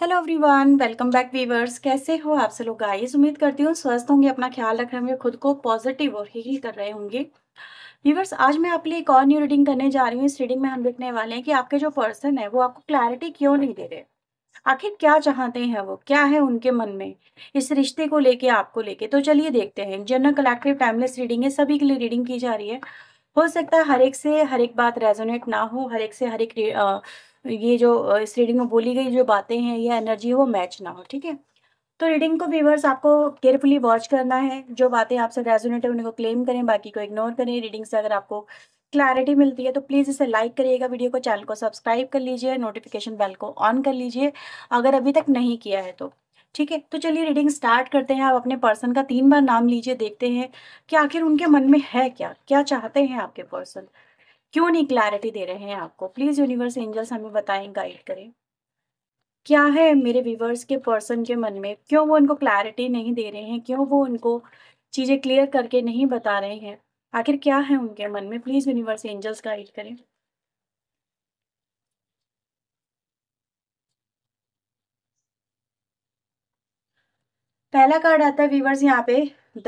Hello everyone welcome back viewers कैसे हो आप सब लोग आइए उम्मीद करती हूँ स्वस्थ होंगे अपना ख्याल रख रहे होंगे खुद को पॉजिटिव और हील कर रहे होंगे वीवर्स आज मैं आपके लिए एक और न्यू रीडिंग करने जा रही हूँ इस रीडिंग में हम देखने वाले हैं कि आपके जो पर्सन है वो आपको क्लैरिटी क्यों नहीं दे रहे आखिर क्या चाहते हैं वो क्या है उनके मन में इस रिश्ते को लेके आपको लेके तो चलिए देखते हैं जनरल कलेक्टिव टाइमलेस रीडिंग है सभी के लिए रीडिंग की जा रही है हो सकता है हर एक से हर एक बात रेजोनेट ना हो हर एक से हर एक ये जो इस रीडिंग में बोली गई जो बातें हैं या एनर्जी है वो मैच ना हो ठीक है तो रीडिंग को व्यूवर्स आपको केयरफुली वॉच करना है जो बातें आपसे रेजोनेट है उनको क्लेम करें बाकी को इग्नोर करें रीडिंग से अगर आपको क्लैरिटी मिलती है तो प्लीज़ इसे लाइक करिएगा वीडियो को चैनल को सब्सक्राइब कर लीजिए नोटिफिकेशन बेल को ऑन कर लीजिए अगर अभी तक नहीं किया है तो ठीक है तो चलिए रीडिंग स्टार्ट करते हैं आप अपने पर्सन का तीन बार नाम लीजिए देखते हैं कि आखिर उनके मन में है क्या क्या चाहते हैं आपके पर्सन क्यों नहीं क्लैरिटी दे रहे हैं आपको प्लीज़ यूनिवर्स एंजल्स हमें बताएं गाइड करें क्या है मेरे व्यूवर्स के पर्सन के मन में क्यों वो उनको क्लैरिटी नहीं दे रहे हैं क्यों वो उनको चीज़ें क्लियर करके नहीं बता रहे हैं आखिर क्या है उनके मन में प्लीज़ यूनिवर्स एंजल्स गाइड करें पहला कार्ड आता है वीवर्स यहाँ पे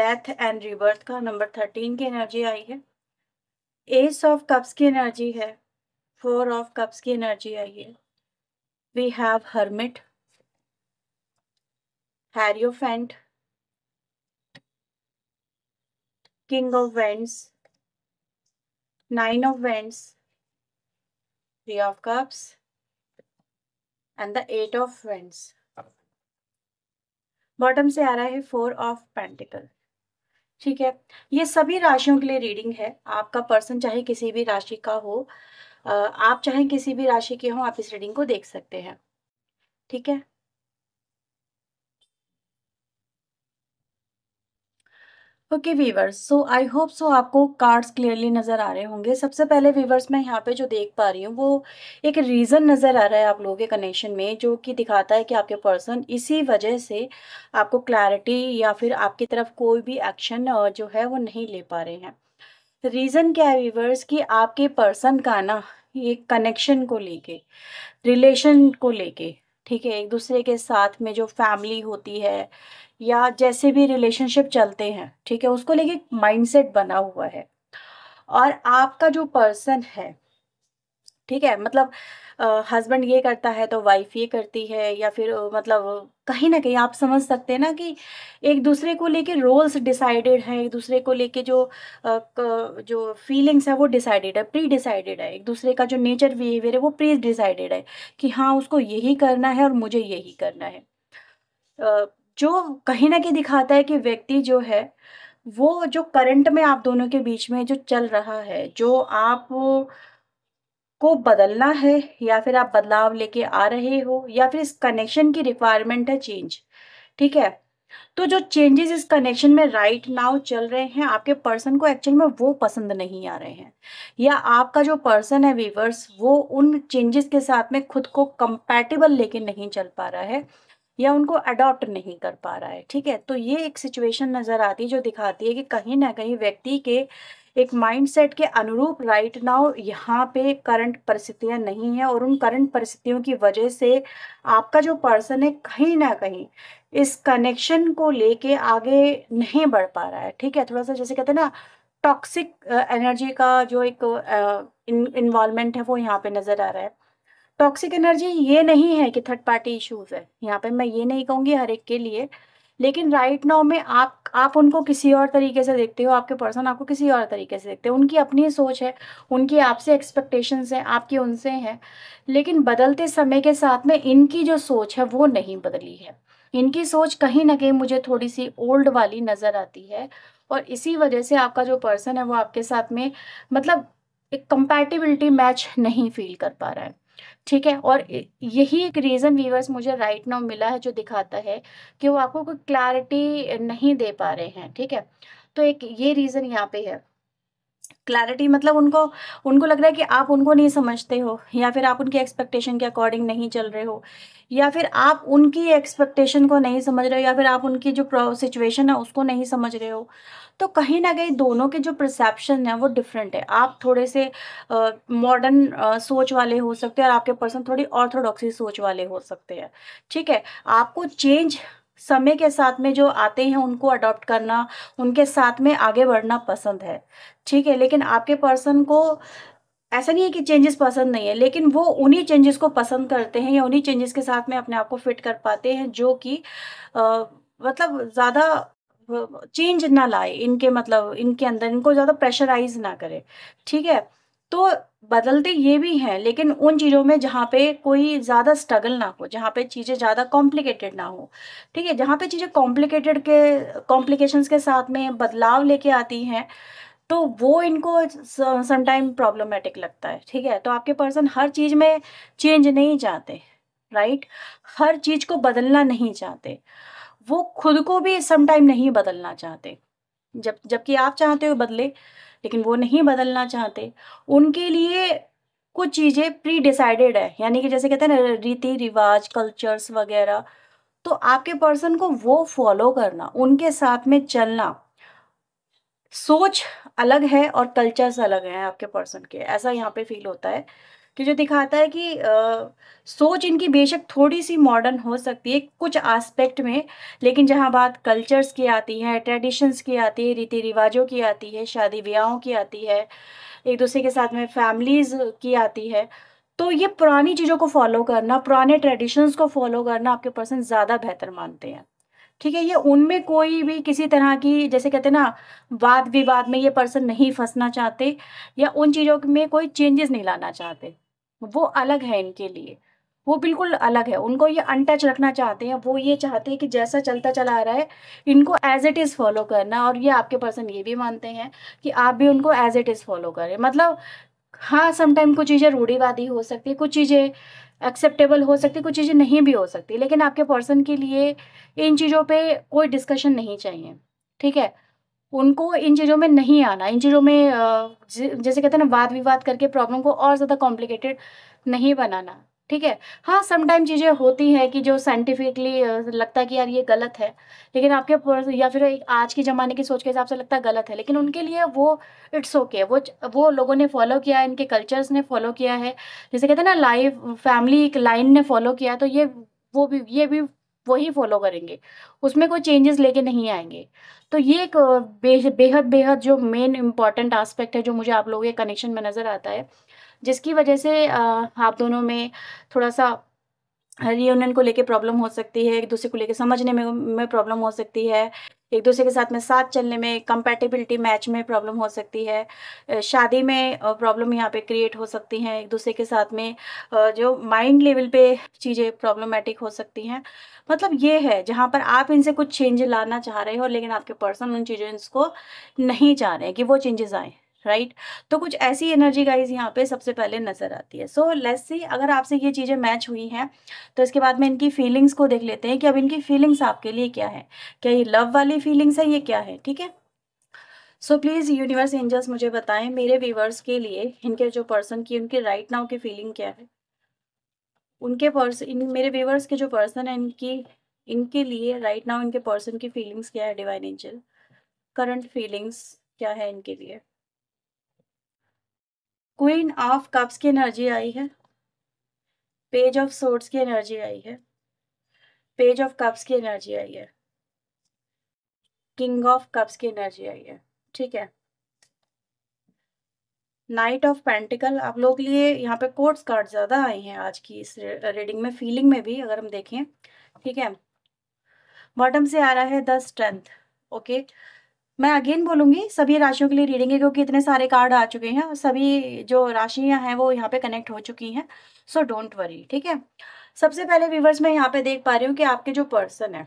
डेथ एंड रिबर्थ का नंबर थर्टीन की एनर्जी आई है एस ऑफ कप्स की एनर्जी है फोर ऑफ कप्स की एनर्जी है ये we have hermit hierophant king of wands nine of wands three of cups and the eight of wands bottom से आ रहा है फोर ऑफ पेंटिकल ठीक है ये सभी राशियों के लिए रीडिंग है आपका पर्सन चाहे किसी भी राशि का हो आप चाहे किसी भी राशि के हों आप इस रीडिंग को देख सकते हैं ठीक है okay viewers so I hope so आपको कार्ड्स क्लियरली नज़र आ रहे होंगे सबसे पहले वीवर्स मैं यहाँ पे जो देख पा रही हूँ वो एक रीज़न नज़र आ रहा है आप लोगों के कनेक्शन में जो कि दिखाता है कि आपके पर्सन इसी वजह से आपको क्लैरिटी या फिर आपकी तरफ कोई भी एक्शन जो है वो नहीं ले पा रहे हैं रीज़न क्या है वीवर्स कि आपके पर्सन का ना ये कनेक्शन को लेके रिलेशन को लेके ठीक है एक दूसरे के साथ में जो फैमिली होती है या जैसे भी रिलेशनशिप चलते हैं ठीक है उसको लेके माइंडसेट बना हुआ है और आपका जो पर्सन है ठीक है मतलब हस्बैंड ये करता है तो वाइफ ये करती है या फिर मतलब कहीं ना कहीं आप समझ सकते हैं ना कि एक दूसरे को लेके रोल्स डिसाइडेड हैं एक दूसरे को लेके जो जो फीलिंग्स है वो डिसाइडेड है प्री डिसाइडेड है एक दूसरे का जो नेचर बिहेवियर है वो प्री डिसाइडेड है कि हाँ उसको यही करना है और मुझे यही करना है जो कहीं ना कहीं दिखाता है कि व्यक्ति जो है वो जो करंट में आप दोनों के बीच में जो चल रहा है जो आप को बदलना है या फिर आप बदलाव लेके आ रहे हो या फिर इस कनेक्शन की रिक्वायरमेंट है चेंज ठीक है तो जो चेंजेस इस कनेक्शन में राइट right नाउ चल रहे हैं आपके पर्सन को एक्चुअल में वो पसंद नहीं आ रहे हैं या आपका जो पर्सन है वीवर्स वो उन चेंजेस के साथ में खुद को कंपैटिबल लेके नहीं चल पा रहा है या उनको अडॉप्ट नहीं कर पा रहा है ठीक है तो ये एक सिचुएशन नज़र आती है जो दिखाती है कि कहीं ना कहीं व्यक्ति के एक माइंडसेट के अनुरूप राइट right नाउ यहाँ पे करंट परिस्थितियाँ नहीं हैं और उन करंट परिस्थितियों की वजह से आपका जो पर्सन है कहीं ना कहीं इस कनेक्शन को लेके आगे नहीं बढ़ पा रहा है ठीक है थोड़ा सा जैसे कहते हैं ना टॉक्सिक एनर्जी का जो एक इन्वॉल्वमेंट है वो यहाँ पे नज़र आ रहा है टॉक्सिक एनर्जी ये नहीं है कि थर्ड पार्टी इश्यूज है यहाँ पे मैं ये नहीं कहूँगी हर एक के लिए लेकिन राइट नाउ में आप आप उनको किसी और तरीके से देखते हो आपके पर्सन आपको किसी और तरीके से देखते हो उनकी अपनी सोच है उनकी आपसे एक्सपेक्टेशंस हैं आपके उनसे हैं लेकिन बदलते समय के साथ में इनकी जो सोच है वो नहीं बदली है इनकी सोच कहीं ना कहीं मुझे थोड़ी सी ओल्ड वाली नज़र आती है और इसी वजह से आपका जो पर्सन है वो आपके साथ में मतलब एक कंपैटिबिलिटी मैच नहीं फील कर पा रहा है ठीक है और यही एक रीज़न व्यूवर्स मुझे राइट नाउ मिला है जो दिखाता है कि वो आपको कोई क्लैरिटी नहीं दे पा रहे हैं ठीक है तो एक ये रीज़न यहाँ पे है क्लैरिटी मतलब उनको उनको लग रहा है कि आप उनको नहीं समझते हो या फिर आप उनकी एक्सपेक्टेशन के अकॉर्डिंग नहीं चल रहे हो या फिर आप उनकी एक्सपेक्टेशन को नहीं समझ रहे हो या फिर आप उनकी जो सिचुएशन है उसको नहीं समझ रहे हो तो कहीं ना कहीं दोनों के जो परसेप्शन है वो डिफरेंट है आप थोड़े से मॉडर्न uh, uh, सोच वाले हो सकते हैं और आपके पर्सन थोड़ी ऑर्थोडॉक्सी सोच वाले हो सकते हैं ठीक है आपको चेंज समय के साथ में जो आते हैं उनको अडॉप्ट करना उनके साथ में आगे बढ़ना पसंद है ठीक है लेकिन आपके पर्सन को ऐसा नहीं है कि चेंजेस पसंद नहीं है लेकिन वो उन्हीं चेंजेस को पसंद करते हैं या उन्हीं चेंजेस के साथ में अपने आप को फिट कर पाते हैं जो कि मतलब ज़्यादा चेंज ना लाए इनके मतलब इनके अंदर इनको ज़्यादा प्रेशराइज ना करे ठीक है तो बदलते ये भी हैं लेकिन उन चीज़ों में जहाँ पे कोई ज़्यादा स्ट्रगल ना हो जहाँ पे चीज़ें ज़्यादा कॉम्प्लिकेटेड ना हो ठीक है जहाँ पे चीज़ें कॉम्प्लिकेटेड के कॉम्प्लिकेशंस के साथ में बदलाव लेके आती हैं तो वो इनको समटाइम प्रॉब्लमेटिक लगता है ठीक है तो आपके पर्सन हर चीज़ में चेंज नहीं चाहते राइट हर चीज़ को बदलना नहीं चाहते वो खुद को भी समटाइम नहीं बदलना चाहते जब जबकि आप चाहते हो बदले लेकिन वो नहीं बदलना चाहते उनके लिए कुछ चीज़ें प्री डिसाइडेड है यानी कि जैसे कहते हैं ना रीति रिवाज कल्चर्स वगैरह तो आपके पर्सन को वो फॉलो करना उनके साथ में चलना सोच अलग है और कल्चर्स अलग हैं आपके पर्सन के ऐसा यहाँ पे फील होता है कि जो दिखाता है कि आ, सोच इनकी बेशक थोड़ी सी मॉडर्न हो सकती है कुछ आस्पेक्ट में लेकिन जहाँ बात कल्चर्स की आती है ट्रेडिशंस की आती है रीति रिवाजों की आती है शादी ब्याहों की आती है एक दूसरे के साथ में फैमिलीज़ की आती है तो ये पुरानी चीज़ों को फॉलो करना पुराने ट्रेडिशंस को फॉलो करना आपके पर्सन ज़्यादा बेहतर मानते हैं ठीक है ये उनमें कोई भी किसी तरह की जैसे कहते हैं ना वाद विवाद में ये पर्सन नहीं फंसना चाहते या उन चीज़ों में कोई चेंजेस नहीं लाना चाहते वो अलग है इनके लिए वो बिल्कुल अलग है उनको ये अनटच रखना चाहते हैं वो ये चाहते हैं कि जैसा चलता चला आ रहा है इनको एज इट इज़ फॉलो करना और ये आपके पर्सन ये भी मानते हैं कि आप भी उनको एज इट इज़ फॉलो करें मतलब हाँ समटाइम कुछ चीज़ें रूढ़ीवादी हो सकती है कुछ चीज़ें एक्सेप्टेबल हो सकती कुछ चीज़ें नहीं भी हो सकती लेकिन आपके पर्सन के लिए इन चीज़ों पे कोई डिस्कशन नहीं चाहिए ठीक है उनको इन चीज़ों में नहीं आना इन चीज़ों में जैसे कहते हैं ना वाद विवाद करके प्रॉब्लम को और ज़्यादा कॉम्प्लिकेटेड नहीं बनाना ठीक है हाँ समटाइम चीज़ें होती हैं कि जो साइंटिफिकली लगता है कि यार ये गलत है लेकिन आपके या फिर एक आज के ज़माने की सोच के हिसाब से लगता है गलत है लेकिन उनके लिए वो इट्स ओके okay, वो वो लोगों ने फॉलो किया है इनके कल्चर्स ने फॉलो किया है जैसे कहते हैं ना लाइफ फैमिली एक लाइन ने फॉलो किया तो ये वो भी ये भी वही फॉलो करेंगे उसमें कोई चेंजेस लेके नहीं आएंगे तो ये एक बेहद बेहद जो मेन इम्पॉर्टेंट आस्पेक्ट है जो मुझे आप लोगों के कनेक्शन में नज़र आता है जिसकी वजह से आप दोनों में थोड़ा सा रियूनियन को लेके प्रॉब्लम हो सकती है एक दूसरे को लेके समझने में में प्रॉब्लम हो सकती है एक दूसरे के साथ में साथ चलने में कंपेटिबिलिटी मैच में प्रॉब्लम हो सकती है शादी में प्रॉब्लम यहाँ पे क्रिएट हो सकती हैं एक दूसरे के साथ में जो माइंड लेवल पे चीज़ें प्रॉब्लमेटिक हो सकती हैं मतलब ये है जहाँ पर आप इनसे कुछ चेंज लाना चाह रहे हो लेकिन आपके पर्सन उन चीज़ों को नहीं चाह रहे कि वो चेंजेस आएँ राइट right? तो कुछ ऐसी एनर्जी गाइज यहाँ पे सबसे पहले नज़र आती है सो लेट्स सी अगर आपसे ये चीज़ें मैच हुई हैं तो इसके बाद में इनकी फीलिंग्स को देख लेते हैं कि अब इनकी फीलिंग्स आपके लिए क्या है क्या ये लव वाली फीलिंग्स है ये क्या है ठीक है सो प्लीज़ यूनिवर्स एंजल्स मुझे बताएं मेरे व्यूवर्स के लिए इनके जो पर्सन की उनकी राइट right नाउ की फीलिंग क्या है उनके पर्सन इन मेरे व्यूवर्स के जो पर्सन है इनकी इनके लिए राइट right नाउ इनके पर्सन की फीलिंग्स क्या है डिवाइन एंजल करंट फीलिंग्स क्या है इनके लिए क्वीन ऑफ कप्स की एनर्जी आई है पेज ऑफ सोर्ट्स की एनर्जी आई है पेज ऑफ कप्स की एनर्जी आई है किंग ऑफ कप्स की एनर्जी आई है ठीक है नाइट ऑफ पेंटिकल आप लोग के लिए यहाँ पे कोर्ट्स कार्ड ज़्यादा आए हैं आज की इस रीडिंग में फीलिंग में भी अगर हम देखें ठीक है बॉटम से आ रहा है द स्ट्रेंथ ओके okay? मैं अगेन बोलूंगी सभी राशियों के लिए रीडिंग है क्योंकि इतने सारे कार्ड आ चुके हैं और सभी जो राशियाँ हैं वो यहाँ पे कनेक्ट हो चुकी हैं सो डोंट वरी ठीक है सबसे पहले व्यूवर्स मैं यहाँ पे देख पा रही हूँ कि आपके जो पर्सन है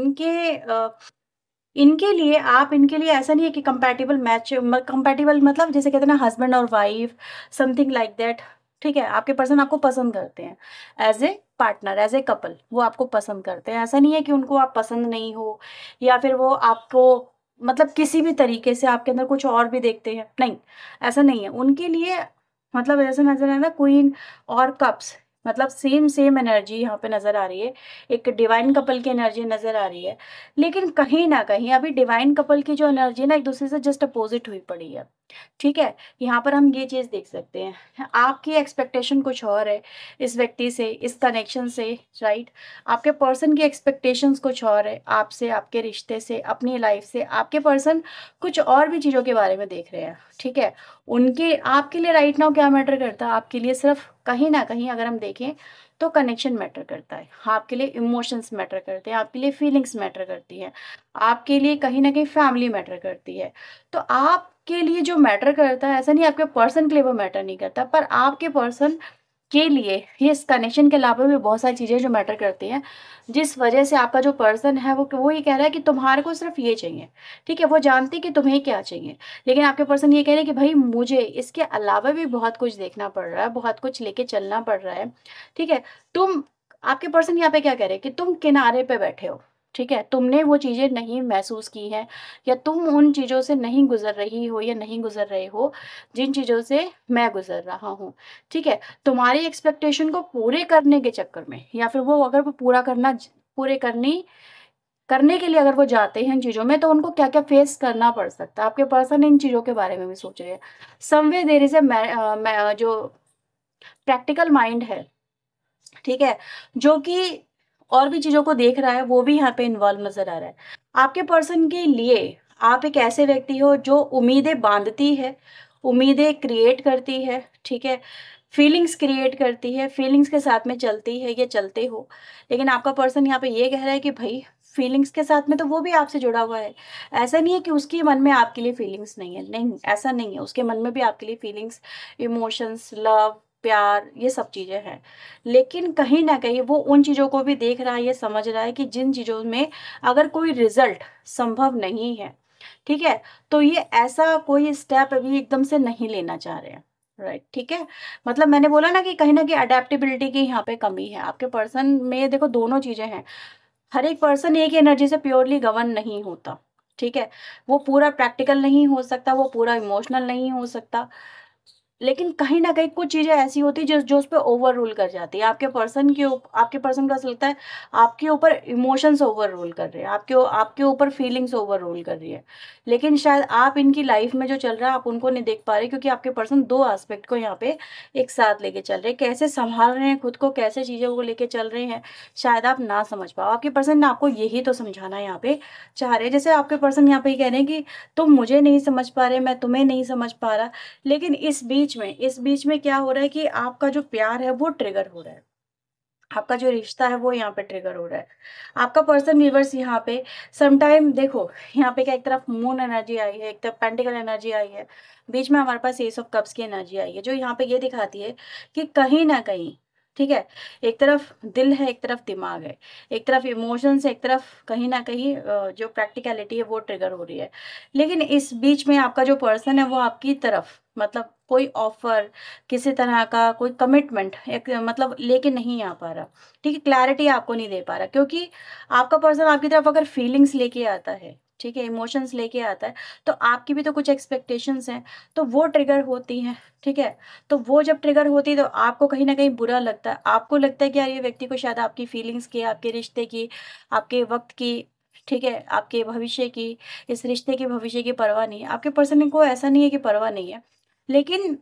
इनके इनके लिए आप इनके लिए ऐसा नहीं है कि कंपेटेबल मैच कंपेटेबल मतलब जैसे कहते हैं ना हस्बैंड और वाइफ समथिंग लाइक दैट ठीक है आपके पर्सन आपको पसंद करते हैं as a partner as a couple वो आपको पसंद करते हैं ऐसा नहीं है कि उनको आप पसंद नहीं हो या फिर वो आपको मतलब किसी भी तरीके से आपके अंदर कुछ और भी देखते हैं नहीं ऐसा नहीं है उनके लिए मतलब ऐसा नजर आएगा क्वीन और कप्स मतलब सेम सेम एनर्जी यहाँ पे नज़र आ रही है एक डिवाइन कपल की एनर्जी नज़र आ रही है लेकिन कहीं ना कहीं अभी डिवाइन कपल की जो एनर्जी है ना एक दूसरे से जस्ट अपोजिट हुई पड़ी है ठीक है यहाँ पर हम ये चीज़ देख सकते हैं आपकी एक्सपेक्टेशन कुछ और है इस व्यक्ति से इस कनेक्शन से राइट आपके पर्सन की एक्सपेक्टेशंस कुछ और है आपसे आपके रिश्ते से अपनी लाइफ से आपके पर्सन कुछ और भी चीज़ों के बारे में देख रहे हैं ठीक है उनके आपके लिए राइट नाउ क्या मैटर करता है आपके लिए सिर्फ कहीं ना कहीं अगर हम देखें तो कनेक्शन मैटर करता है आपके लिए इमोशंस मैटर करते हैं आपके लिए फीलिंग्स मैटर करती है आपके लिए कहीं ना कहीं फैमिली मैटर करती है तो आप आपके लिए जो मैटर करता है ऐसा नहीं आपके पर्सन के लिए वो मैटर नहीं करता पर आपके पर्सन के लिए ये इस कनेक्शन के अलावा भी बहुत सारी चीज़ें जो मैटर करती हैं जिस वजह से आपका जो पर्सन है वो वो ये कह रहा है कि तुम्हारे को सिर्फ ये चाहिए ठीक है वो जानते कि तुम्हें क्या चाहिए लेकिन आपके पर्सन ये कह रहे हैं कि भाई मुझे इसके अलावा भी बहुत कुछ देखना पड़ रहा है बहुत कुछ लेके चलना पड़ रहा है ठीक है तुम आपके पर्सन यहाँ पे क्या कह रहे हैं कि तुम किनारे पे बैठे हो ठीक है तुमने वो चीज़ें नहीं महसूस की हैं या तुम उन चीज़ों से नहीं गुजर रही हो या नहीं गुजर रहे हो जिन चीज़ों से मैं गुजर रहा हूँ ठीक है तुम्हारी एक्सपेक्टेशन को पूरे करने के चक्कर में या फिर वो अगर वो पूरा करना पूरे करनी करने के लिए अगर वो जाते हैं इन चीज़ों में तो उनको क्या क्या फेस करना पड़ सकता है आपके पर्सन इन चीज़ों के बारे में भी सोच रहे हैं समवे देरी से ए मैं जो प्रैक्टिकल माइंड है ठीक है जो कि और भी चीज़ों को देख रहा है वो भी यहाँ पे इन्वॉल्व नज़र आ रहा है आपके पर्सन के लिए आप एक ऐसे व्यक्ति हो जो उम्मीदें बांधती है उम्मीदें क्रिएट करती है ठीक है फीलिंग्स क्रिएट करती है फीलिंग्स के साथ में चलती है या चलते हो लेकिन आपका पर्सन यहाँ पे ये कह रहा है कि भाई फीलिंग्स के साथ में तो वो भी आपसे जुड़ा हुआ है ऐसा नहीं है कि उसके मन में आपके लिए फीलिंग्स नहीं है नहीं ऐसा नहीं है उसके मन में भी आपके लिए फीलिंग्स इमोशंस लव प्यार ये सब चीज़ें हैं लेकिन कहीं ना कहीं वो उन चीज़ों को भी देख रहा है ये समझ रहा है कि जिन चीज़ों में अगर कोई रिजल्ट संभव नहीं है ठीक है तो ये ऐसा कोई स्टेप अभी एकदम से नहीं लेना चाह रहे हैं राइट right, ठीक है मतलब मैंने बोला ना कि कहीं ना कहीं अडेप्टेबिलिटी की यहाँ पे कमी है आपके पर्सन में देखो दोनों चीज़ें हैं हर एक पर्सन एक ही एनर्जी से प्योरली गवर्न नहीं होता ठीक है वो पूरा प्रैक्टिकल नहीं हो सकता वो पूरा इमोशनल नहीं हो सकता लेकिन कहीं ना कहीं कुछ चीज़ें ऐसी होती है जो जो उस पर ओवर रूल कर जाती है आपके पर्सन के आपके पर्सन का ऐसा लगता है आपके ऊपर इमोशंस ओवर रूल कर रहे हैं आपके आपके ऊपर फीलिंग्स ओवर रूल कर रही है लेकिन शायद आप इनकी लाइफ में जो चल रहा है आप उनको नहीं देख पा रहे क्योंकि आपके पर्सन दो आस्पेक्ट को यहाँ पे एक साथ लेके चल रहे हैं कैसे संभाल रहे हैं खुद को कैसे चीज़ों को लेके चल रहे हैं शायद आप ना समझ पाओ आपके पर्सन ने आपको यही तो समझाना यहाँ पे चाह रहे हैं जैसे आपके पर्सन यहाँ पे कह रहे हैं कि तुम मुझे नहीं समझ पा रहे मैं तुम्हें नहीं समझ पा रहा लेकिन इस बीच बीच में इस बीच में क्या हो रहा है कि आपका जो प्यार है वो ट्रिगर हो रहा है आपका जो रिश्ता है वो यहाँ पे ट्रिगर हो रहा है आपका पर्सन रिवर्स यहाँ पे समटाइम देखो यहाँ पे क्या एक तरफ मून एनर्जी आई है एक तरफ पेंटिकल एनर्जी आई है बीच में हमारे पास एस ऑफ कप्स की एनर्जी आई है जो यहाँ पे ये दिखाती है कि कहीं ना कहीं ठीक है एक तरफ दिल है एक तरफ दिमाग है एक तरफ इमोशंस है एक तरफ कहीं ना कहीं जो प्रैक्टिकलिटी है वो ट्रिगर हो रही है लेकिन इस बीच में आपका जो पर्सन है वो आपकी तरफ मतलब कोई ऑफर किसी तरह का कोई कमिटमेंट मतलब लेके नहीं आ पा रहा ठीक है क्लैरिटी आपको नहीं दे पा रहा क्योंकि आपका पर्सन आपकी तरफ अगर फीलिंग्स लेके आता है ठीक है इमोशंस लेके आता है तो आपकी भी तो कुछ एक्सपेक्टेशंस हैं तो वो ट्रिगर होती हैं ठीक है तो वो जब ट्रिगर होती है तो आपको कहीं ना कहीं बुरा लगता है आपको लगता है कि यार ये व्यक्ति को शायद आपकी फीलिंग्स की आपके रिश्ते की आपके वक्त की ठीक है आपके भविष्य की इस रिश्ते के भविष्य की परवाह नहीं है आपके पर्सन को ऐसा नहीं है कि परवाह नहीं है लेकिन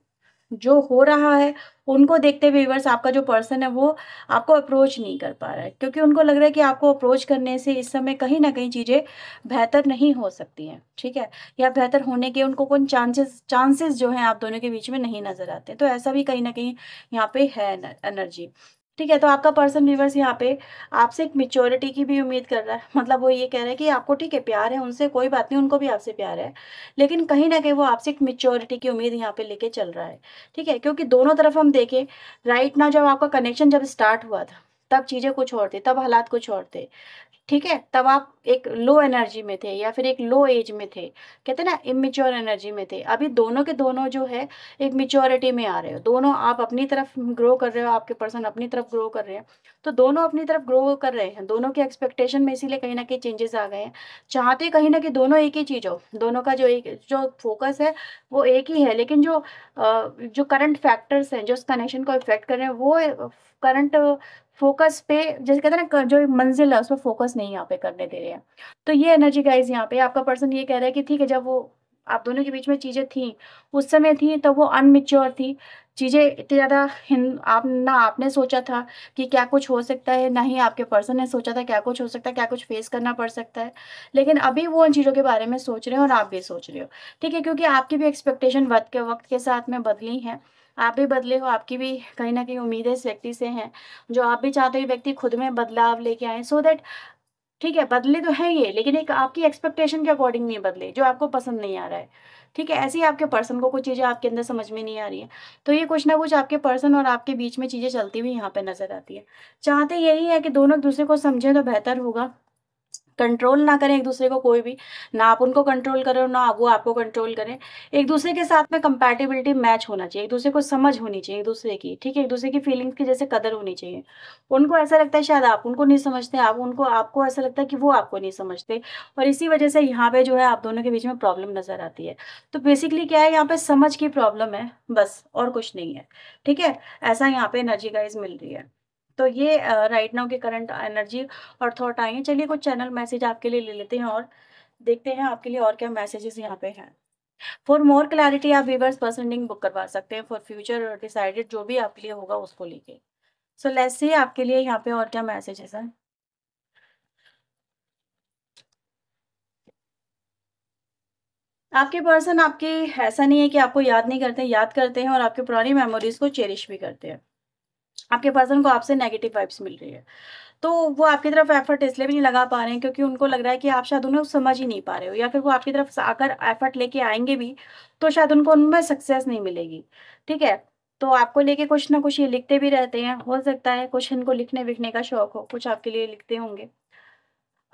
जो हो रहा है उनको देखते हुए व्यूवर्स आपका जो पर्सन है वो आपको अप्रोच नहीं कर पा रहा है क्योंकि उनको लग रहा है कि आपको अप्रोच करने से इस समय कहीं ना कहीं चीज़ें बेहतर नहीं हो सकती हैं ठीक है या बेहतर होने के उनको कौन चांसेस चांसेस जो हैं आप दोनों के बीच में नहीं नज़र आते तो ऐसा भी कहीं ना कहीं यहाँ पे है एनर्जी ठीक है तो आपका पर्सन व्यूवर्स यहाँ पे आपसे एक मेच्योरिटी की भी उम्मीद कर रहा है मतलब वो ये कह रहा है कि आपको ठीक है प्यार है उनसे कोई बात नहीं उनको भी आपसे प्यार है लेकिन कहीं ना कहीं वो आपसे एक मेच्योरिटी की उम्मीद यहाँ पे लेके चल रहा है ठीक है क्योंकि दोनों तरफ हम देखें राइट ना जब आपका कनेक्शन जब स्टार्ट हुआ था तब चीज़ें कुछ और थी तब हालात कुछ और थे ठीक है तब आप एक लो एनर्जी में थे या फिर एक लो एज में थे कहते ना इमेच्योर एनर्जी में थे अभी दोनों के दोनों जो है एक मेच्योरिटी में आ रहे हो दोनों आप अपनी तरफ ग्रो कर रहे हो आपके पर्सन अपनी तरफ ग्रो कर रहे हैं तो दोनों अपनी तरफ ग्रो कर रहे हैं दोनों के एक्सपेक्टेशन में इसीलिए कहीं ना कहीं चेंजेस आ गए हैं चाहते कहीं ना कहीं दोनों एक ही चीज़ हो दोनों का जो एक जो फोकस है वो एक ही है लेकिन जो जो करंट फैक्टर्स हैं जो उस कनेक्शन को इफेक्ट कर रहे हैं वो करंट फोकस पे जैसे कहते हैं ना जो मंजिल है उस पर फोकस नहीं यहाँ पे करने दे रहे हैं तो ये एनर्जी गाइज यहाँ पे आपका पर्सन ये कह रहा है कि ठीक है जब वो आप दोनों के बीच में चीज़ें थी उस समय थी तो वो अनमेच्योर थी चीज़ें इतनी ज़्यादा आप ना आपने सोचा था कि क्या कुछ हो सकता है ना ही आपके पर्सन ने सोचा था क्या कुछ हो सकता है क्या कुछ फेस करना पड़ सकता है लेकिन अभी वो उन चीज़ों के बारे में सोच रहे हैं और आप भी सोच रहे हो ठीक है क्योंकि आपकी भी एक्सपेक्टेशन वक्त के वक्त के साथ में बदली है आप भी बदले हो आपकी भी कहीं ना कहीं उम्मीदें इस व्यक्ति से हैं जो आप भी चाहते हो व्यक्ति खुद में बदलाव लेके आए सो देट दैट ठीक है बदले तो है ये लेकिन एक आपकी एक्सपेक्टेशन के अकॉर्डिंग नहीं बदले जो आपको पसंद नहीं आ रहा है ठीक है ऐसे ही आपके पर्सन को कुछ चीज़ें आपके अंदर समझ में नहीं आ रही है तो ये कुछ ना कुछ आपके पर्सन और आपके बीच में चीज़ें चलती हुई यहाँ पे नज़र आती है चाहते यही है कि दोनों दूसरे को समझें तो बेहतर होगा कंट्रोल ना करें एक दूसरे को कोई भी ना आप उनको कंट्रोल करें ना वो आपको कंट्रोल करें एक दूसरे के साथ में कंपैटिबिलिटी मैच होना चाहिए एक दूसरे को समझ होनी चाहिए एक दूसरे की ठीक है एक दूसरे की फीलिंग्स की जैसे कदर होनी चाहिए उनको ऐसा लगता है शायद आप उनको नहीं समझते आप उनको आपको ऐसा लगता है कि वो आपको नहीं समझते और इसी वजह से यहाँ पर जो है आप दोनों के बीच में प्रॉब्लम नज़र आती है तो बेसिकली क्या है यहाँ पर समझ की प्रॉब्लम है बस और कुछ नहीं है ठीक है ऐसा यहाँ पर एनर्जी गाइज मिल रही है तो ये राइट नाउ के करंट एनर्जी और थॉट आए हैं चलिए कुछ चैनल मैसेज आपके लिए ले लेते हैं और देखते हैं आपके लिए और क्या मैसेजेस यहाँ पे हैं फॉर मोर क्लैरिटी आप व्यूवर्स पर्सनिंग बुक करवा सकते हैं फॉर फ्यूचर डिसाइडेड जो भी आपके लिए होगा उसको लेके सो लेस आपके लिए यहाँ पे और क्या मैसेजेस है आपके पर्सन आपके ऐसा नहीं है कि आपको याद नहीं करते याद करते हैं और आपके पुरानी मेमोरीज को चेरिश भी करते हैं आपके पर्सन को आपसे नेगेटिव वाइब्स मिल रही है तो वो आपकी तरफ एफर्ट इसलिए भी नहीं लगा पा रहे हैं क्योंकि उनको लग रहा है कि आप शायद उन्हें समझ ही नहीं पा रहे हो या फिर वो आपकी तरफ आकर एफर्ट लेके आएंगे भी तो शायद उनको उनमें सक्सेस नहीं मिलेगी ठीक है तो आपको लेके कुछ ना कुछ ये लिखते भी रहते हैं हो सकता है कुछ इनको लिखने विखने का शौक हो कुछ आपके लिए लिखते होंगे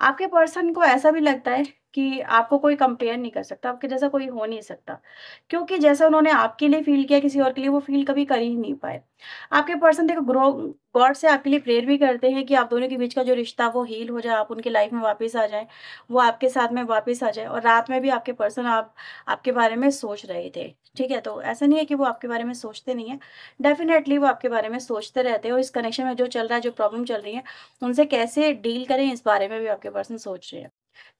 आपके पर्सन को ऐसा भी लगता है कि आपको कोई कंपेयर नहीं कर सकता आपके जैसा कोई हो नहीं सकता क्योंकि जैसा उन्होंने आपके लिए फील किया किसी और के लिए वो फील कभी कर ही नहीं पाए आपके पर्सन देखो ग्रो गॉड से आपके लिए प्रेयर भी करते हैं कि आप दोनों के बीच का जो रिश्ता वो हील हो जाए आप उनकी लाइफ में वापस आ जाए वो आपके साथ में वापस आ जाए और रात में भी आपके पर्सन आप आपके बारे में सोच रहे थे ठीक है तो ऐसा नहीं है कि वो आपके बारे में सोचते नहीं है डेफिनेटली वो आपके बारे में सोचते रहते हैं और इस कनेक्शन में जो चल रहा है जो प्रॉब्लम चल रही है उनसे कैसे डील करें इस बारे में भी आपके पर्सन सोच रहे हैं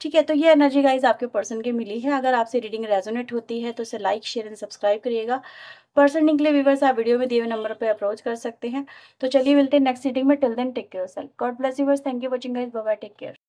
ठीक है तो ये एनर्जी गाइज आपके पर्सन के मिली है अगर आपसे रीडिंग रेजोनेट होती है तो इसे लाइक शेयर एंड सब्सक्राइब करिएगा पर्सन निकले व्यूवर्स आप वीडियो में दिए हुए नंबर पर अप्रोच कर सकते हैं तो चलिए मिलते हैं नेक्स्ट रीडिंग में till then take care self God bless viewers thank you watching guys bye take care